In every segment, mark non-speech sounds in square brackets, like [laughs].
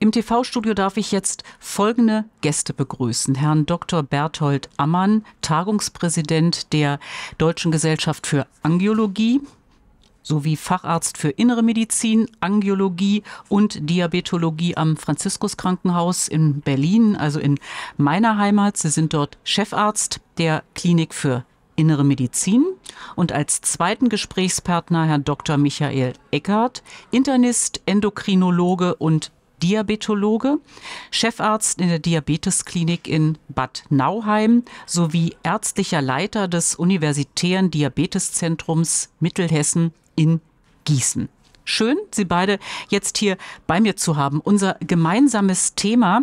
Im TV-Studio darf ich jetzt folgende Gäste begrüßen. Herrn Dr. Berthold Ammann, Tagungspräsident der Deutschen Gesellschaft für Angiologie sowie Facharzt für Innere Medizin, Angiologie und Diabetologie am Franziskus-Krankenhaus in Berlin, also in meiner Heimat. Sie sind dort Chefarzt der Klinik für Innere Medizin und als zweiten Gesprächspartner Herr Dr. Michael Eckert, Internist, Endokrinologe und Diabetologe, Chefarzt in der Diabetesklinik in Bad Nauheim sowie ärztlicher Leiter des Universitären Diabeteszentrums Mittelhessen in Gießen. Schön, Sie beide jetzt hier bei mir zu haben. Unser gemeinsames Thema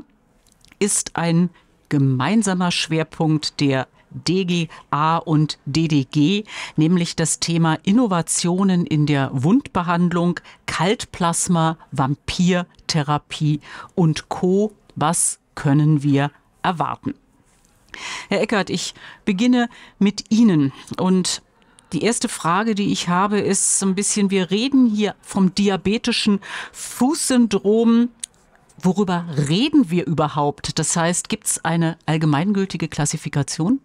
ist ein gemeinsamer Schwerpunkt der DGA und DDG, nämlich das Thema Innovationen in der Wundbehandlung, Kaltplasma, Vampirtherapie und Co. Was können wir erwarten? Herr Eckert, ich beginne mit Ihnen und die erste Frage, die ich habe, ist so ein bisschen, wir reden hier vom diabetischen Fußsyndrom. Worüber reden wir überhaupt? Das heißt, gibt es eine allgemeingültige Klassifikation?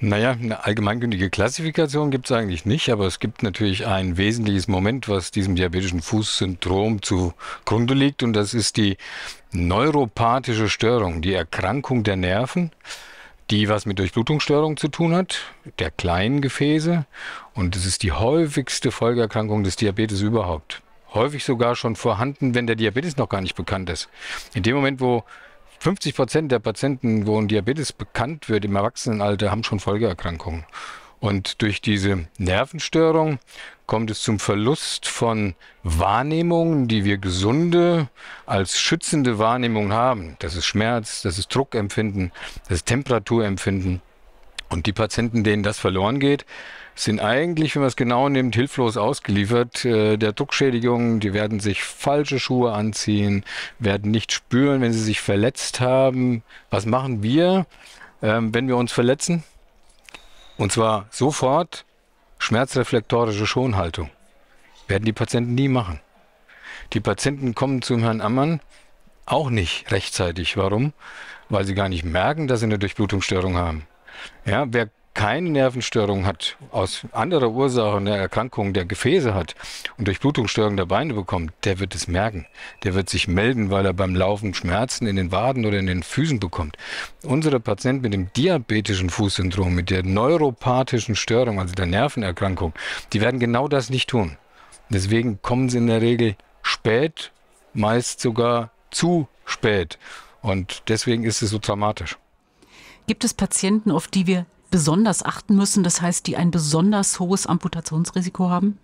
Naja, eine allgemeingültige Klassifikation gibt es eigentlich nicht, aber es gibt natürlich ein wesentliches Moment, was diesem diabetischen Fußsyndrom zugrunde liegt, und das ist die neuropathische Störung, die Erkrankung der Nerven, die was mit Durchblutungsstörung zu tun hat, der kleinen Gefäße, und es ist die häufigste Folgeerkrankung des Diabetes überhaupt. Häufig sogar schon vorhanden, wenn der Diabetes noch gar nicht bekannt ist. In dem Moment, wo 50 Prozent der Patienten, wo ein Diabetes bekannt wird im Erwachsenenalter, haben schon Folgeerkrankungen. Und durch diese Nervenstörung kommt es zum Verlust von Wahrnehmungen, die wir gesunde als schützende Wahrnehmung haben. Das ist Schmerz, das ist Druckempfinden, das ist Temperaturempfinden. Und die Patienten, denen das verloren geht, sind eigentlich, wenn man es genau nimmt, hilflos ausgeliefert äh, der Druckschädigung. Die werden sich falsche Schuhe anziehen, werden nicht spüren, wenn sie sich verletzt haben. Was machen wir, ähm, wenn wir uns verletzen? Und zwar sofort schmerzreflektorische Schonhaltung. Werden die Patienten nie machen. Die Patienten kommen zum Herrn Ammann auch nicht rechtzeitig. Warum? Weil sie gar nicht merken, dass sie eine Durchblutungsstörung haben. Ja, wer keine Nervenstörung hat, aus anderer Ursache eine Erkrankung der Gefäße hat und durch Blutungsstörung der Beine bekommt, der wird es merken. Der wird sich melden, weil er beim Laufen Schmerzen in den Waden oder in den Füßen bekommt. Unsere Patienten mit dem diabetischen Fußsyndrom, mit der neuropathischen Störung, also der Nervenerkrankung, die werden genau das nicht tun. Deswegen kommen sie in der Regel spät, meist sogar zu spät. Und deswegen ist es so dramatisch. Gibt es Patienten, auf die wir besonders achten müssen, das heißt, die ein besonders hohes Amputationsrisiko haben?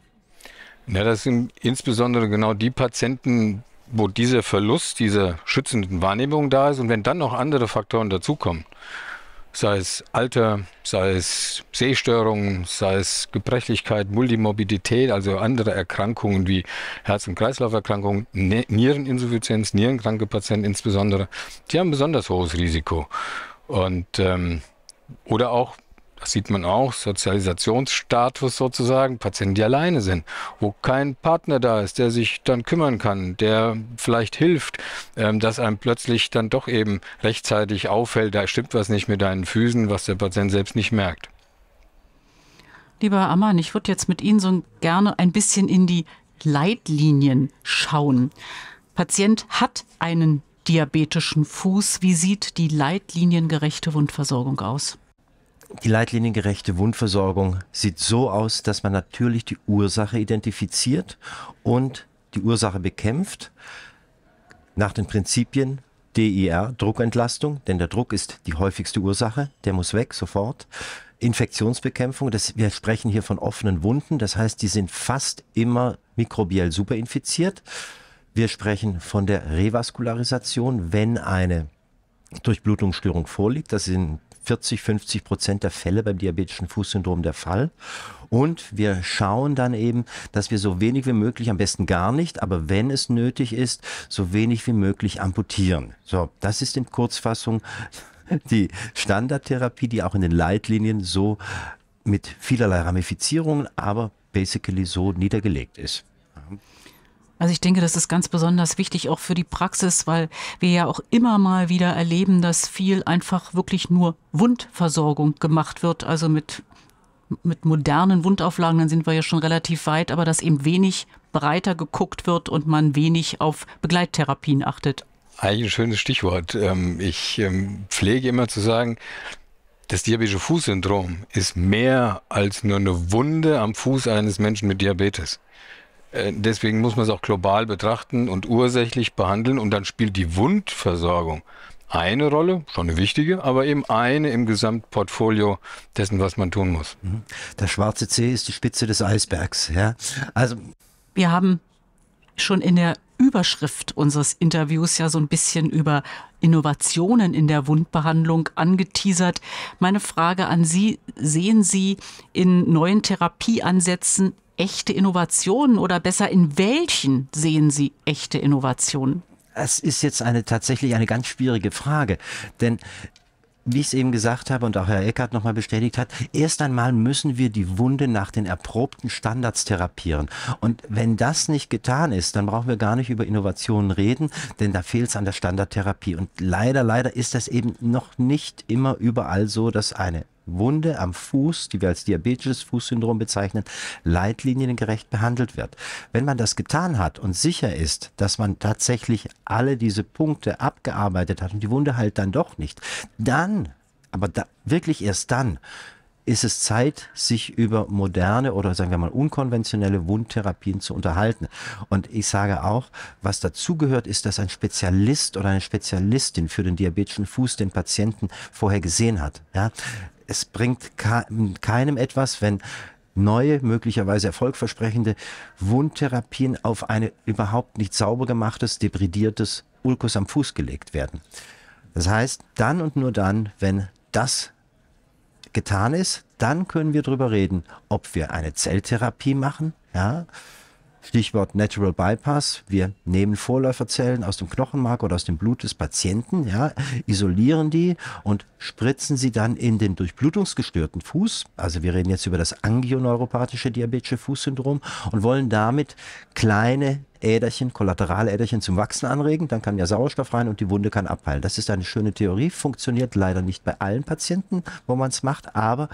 Na, das sind insbesondere genau die Patienten, wo dieser Verlust dieser schützenden Wahrnehmung da ist und wenn dann noch andere Faktoren dazukommen, sei es Alter, sei es Sehstörungen, sei es Gebrechlichkeit, Multimorbidität, also andere Erkrankungen wie Herz- und Kreislauferkrankungen, Niereninsuffizienz, nierenkranke Patienten insbesondere, die haben ein besonders hohes Risiko. Und ähm, oder auch, das sieht man auch, Sozialisationsstatus sozusagen, Patienten, die alleine sind, wo kein Partner da ist, der sich dann kümmern kann, der vielleicht hilft, ähm, dass einem plötzlich dann doch eben rechtzeitig auffällt, da stimmt was nicht mit deinen Füßen, was der Patient selbst nicht merkt. Lieber Herr Ammann, ich würde jetzt mit Ihnen so gerne ein bisschen in die Leitlinien schauen. Patient hat einen diabetischen Fuß. Wie sieht die leitliniengerechte Wundversorgung aus? Die leitliniengerechte Wundversorgung sieht so aus, dass man natürlich die Ursache identifiziert und die Ursache bekämpft nach den Prinzipien DIR, Druckentlastung, denn der Druck ist die häufigste Ursache, der muss weg sofort. Infektionsbekämpfung, das, wir sprechen hier von offenen Wunden, das heißt, die sind fast immer mikrobiell superinfiziert. Wir sprechen von der Revaskularisation, wenn eine Durchblutungsstörung vorliegt. Das sind 40, 50 Prozent der Fälle beim diabetischen Fußsyndrom der Fall. Und wir schauen dann eben, dass wir so wenig wie möglich, am besten gar nicht, aber wenn es nötig ist, so wenig wie möglich amputieren. So, das ist in Kurzfassung [laughs] die Standardtherapie, die auch in den Leitlinien so mit vielerlei Ramifizierungen, aber basically so niedergelegt ist. Also ich denke, das ist ganz besonders wichtig auch für die Praxis, weil wir ja auch immer mal wieder erleben, dass viel einfach wirklich nur Wundversorgung gemacht wird, also mit mit modernen Wundauflagen, dann sind wir ja schon relativ weit, aber dass eben wenig breiter geguckt wird und man wenig auf Begleittherapien achtet. Eigentlich ein schönes Stichwort. Ähm, ich ähm, pflege immer zu sagen, das diabetische Fußsyndrom ist mehr als nur eine Wunde am Fuß eines Menschen mit Diabetes. Äh, deswegen muss man es auch global betrachten und ursächlich behandeln. Und dann spielt die Wundversorgung eine Rolle, schon eine wichtige, aber eben eine im Gesamtportfolio dessen, was man tun muss. Mhm. Der schwarze C ist die Spitze des Eisbergs. Ja? Also wir haben schon in der Überschrift unseres Interviews ja so ein bisschen über Innovationen in der Wundbehandlung angeteasert. Meine Frage an Sie, sehen Sie in neuen Therapieansätzen echte Innovationen oder besser in welchen sehen Sie echte Innovationen? Es ist jetzt eine tatsächlich eine ganz schwierige Frage, denn wie ich es eben gesagt habe und auch Herr Eckert nochmal bestätigt hat, erst einmal müssen wir die Wunde nach den erprobten Standards therapieren. Und wenn das nicht getan ist, dann brauchen wir gar nicht über Innovationen reden, denn da fehlt es an der Standardtherapie. Und leider, leider ist das eben noch nicht immer überall so, dass eine Wunde am Fuß, die wir als diabetisches fußsyndrom bezeichnen, leitliniengerecht behandelt wird. Wenn man das getan hat und sicher ist, dass man tatsächlich alle diese Punkte abgearbeitet hat und die Wunde halt dann doch nicht, dann, aber da, wirklich erst dann, ist es Zeit, sich über moderne oder sagen wir mal unkonventionelle Wundtherapien zu unterhalten. Und ich sage auch, was dazugehört, ist, dass ein Spezialist oder eine Spezialistin für den diabetischen Fuß den Patienten vorher gesehen hat. Ja? es bringt keinem etwas, wenn neue, möglicherweise erfolgversprechende Wundtherapien auf ein überhaupt nicht sauber gemachtes, debridiertes Ulkus am Fuß gelegt werden. Das heißt, dann und nur dann, wenn das getan ist, dann können wir darüber reden, ob wir eine Zelltherapie machen, ja, Stichwort Natural Bypass. Wir nehmen Vorläuferzellen aus dem Knochenmark oder aus dem Blut des Patienten, ja, isolieren die und spritzen sie dann in den durchblutungsgestörten Fuß. Also wir reden jetzt über das angioneuropathische diabetische Fußsyndrom und wollen damit kleine Äderchen, Kollateraladerchen zum Wachsen anregen, dann kann ja Sauerstoff rein und die Wunde kann abheilen. Das ist eine schöne Theorie, funktioniert leider nicht bei allen Patienten, wo man es macht, aber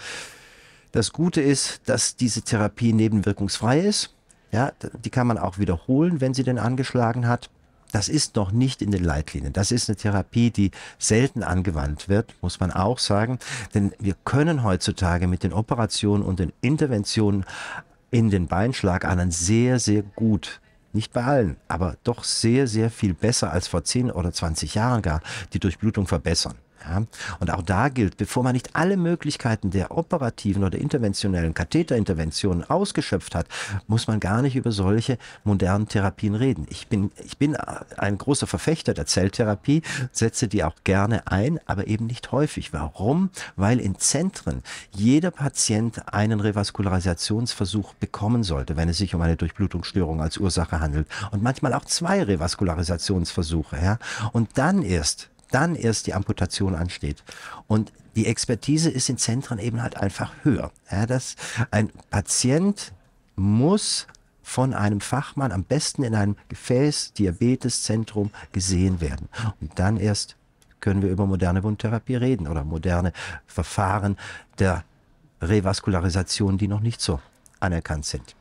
das Gute ist, dass diese Therapie nebenwirkungsfrei ist ja, die kann man auch wiederholen, wenn sie denn angeschlagen hat. Das ist noch nicht in den Leitlinien. Das ist eine Therapie, die selten angewandt wird, muss man auch sagen. Denn wir können heutzutage mit den Operationen und den Interventionen in den Beinschlagadern sehr, sehr gut nicht bei allen, aber doch sehr, sehr viel besser als vor 10 oder 20 Jahren gar, die Durchblutung verbessern. Ja? Und auch da gilt, bevor man nicht alle Möglichkeiten der operativen oder interventionellen Katheterinterventionen ausgeschöpft hat, muss man gar nicht über solche modernen Therapien reden. Ich bin, ich bin ein großer Verfechter der Zelltherapie, setze die auch gerne ein, aber eben nicht häufig. Warum? Weil in Zentren jeder Patient einen Revaskularisationsversuch bekommen sollte, wenn es sich um eine Durchblutungsstörung als Ursache handelt. Und manchmal auch zwei Revaskularisationsversuche. Ja? Und dann erst dann erst die Amputation ansteht. Und die Expertise ist in Zentren eben halt einfach höher. Ja, das, ein Patient muss von einem Fachmann am besten in einem Gefäß-Diabeteszentrum gesehen werden. Und dann erst können wir über moderne Wundtherapie reden oder moderne Verfahren der Revaskularisation, die noch nicht so anerkannt sind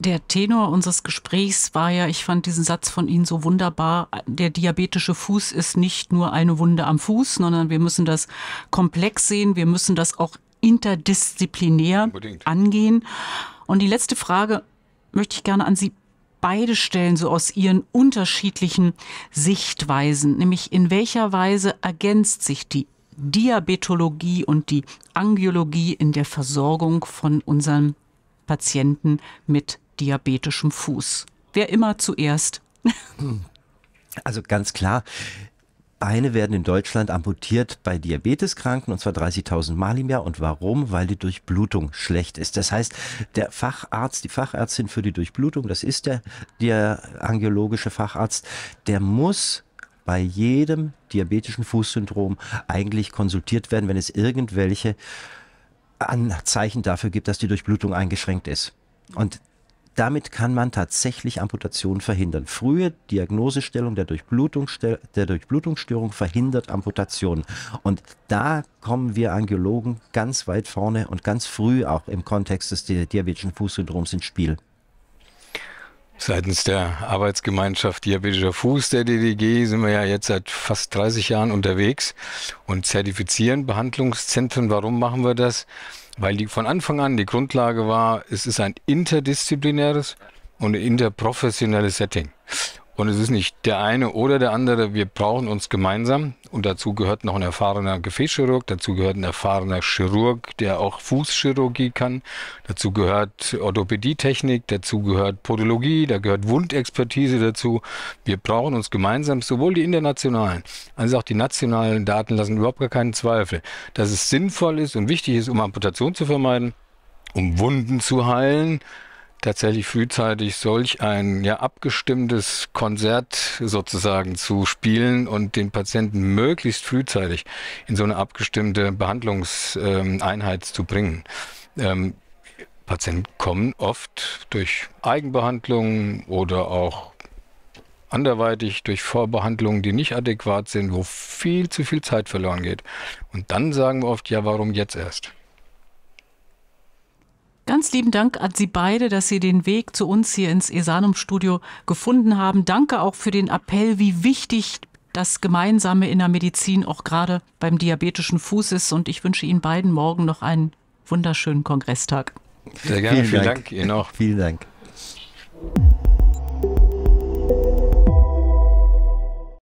der Tenor unseres Gesprächs war ja, ich fand diesen Satz von Ihnen so wunderbar, der diabetische Fuß ist nicht nur eine Wunde am Fuß, sondern wir müssen das komplex sehen, wir müssen das auch interdisziplinär Unbedingt. angehen. Und die letzte Frage möchte ich gerne an Sie beide stellen, so aus ihren unterschiedlichen Sichtweisen, nämlich in welcher Weise ergänzt sich die Diabetologie und die Angiologie in der Versorgung von unseren Patienten mit diabetischem Fuß? Wer immer zuerst? [laughs] Also ganz klar, Beine werden in Deutschland amputiert bei Diabeteskranken und zwar 30.000 Mal im Jahr. Und warum? Weil die Durchblutung schlecht ist. Das heißt, der Facharzt, die Fachärztin für die Durchblutung, das ist der, der angiologische Facharzt, der muss bei jedem diabetischen Fußsyndrom eigentlich konsultiert werden, wenn es irgendwelche Anzeichen dafür gibt, dass die Durchblutung eingeschränkt ist. Und damit kann man tatsächlich Amputation verhindern. Frühe Diagnosestellung der, Durchblutungsstell der Durchblutungsstörung verhindert Amputation. Und da kommen wir Angiologen ganz weit vorne und ganz früh auch im Kontext des diabetischen Fußsyndroms ins Spiel. Seitens der Arbeitsgemeinschaft Diabetischer Fuß, der DDG, sind wir ja jetzt seit fast 30 Jahren unterwegs und zertifizieren Behandlungszentren. Warum machen wir das? Weil die von Anfang an die Grundlage war, es ist ein interdisziplinäres und interprofessionelles Setting. Und es ist nicht der eine oder der andere, wir brauchen uns gemeinsam. Und dazu gehört noch ein erfahrener Gefäßchirurg, dazu gehört ein erfahrener Chirurg, der auch Fußchirurgie kann. Dazu gehört Orthopädietechnik, dazu gehört Podologie, da gehört Wundexpertise dazu. Wir brauchen uns gemeinsam, sowohl die internationalen als auch die nationalen Daten lassen überhaupt gar keinen Zweifel, dass es sinnvoll ist und wichtig ist, um Amputation zu vermeiden, um Wunden zu heilen, tatsächlich frühzeitig solch ein ja abgestimmtes Konzert sozusagen zu spielen und den Patienten möglichst frühzeitig in so eine abgestimmte Behandlungseinheit zu bringen. Ähm, Patienten kommen oft durch Eigenbehandlungen oder auch anderweitig durch Vorbehandlungen, die nicht adäquat sind, wo viel zu viel Zeit verloren geht. Und dann sagen wir oft, ja, warum jetzt erst? lieben Dank an Sie beide, dass Sie den Weg zu uns hier ins Esanum-Studio gefunden haben. Danke auch für den Appell, wie wichtig das Gemeinsame in der Medizin auch gerade beim diabetischen Fuß ist. Und ich wünsche Ihnen beiden morgen noch einen wunderschönen Kongresstag. Sehr gerne, vielen, vielen Dank. Dank Ihnen auch. Vielen Dank.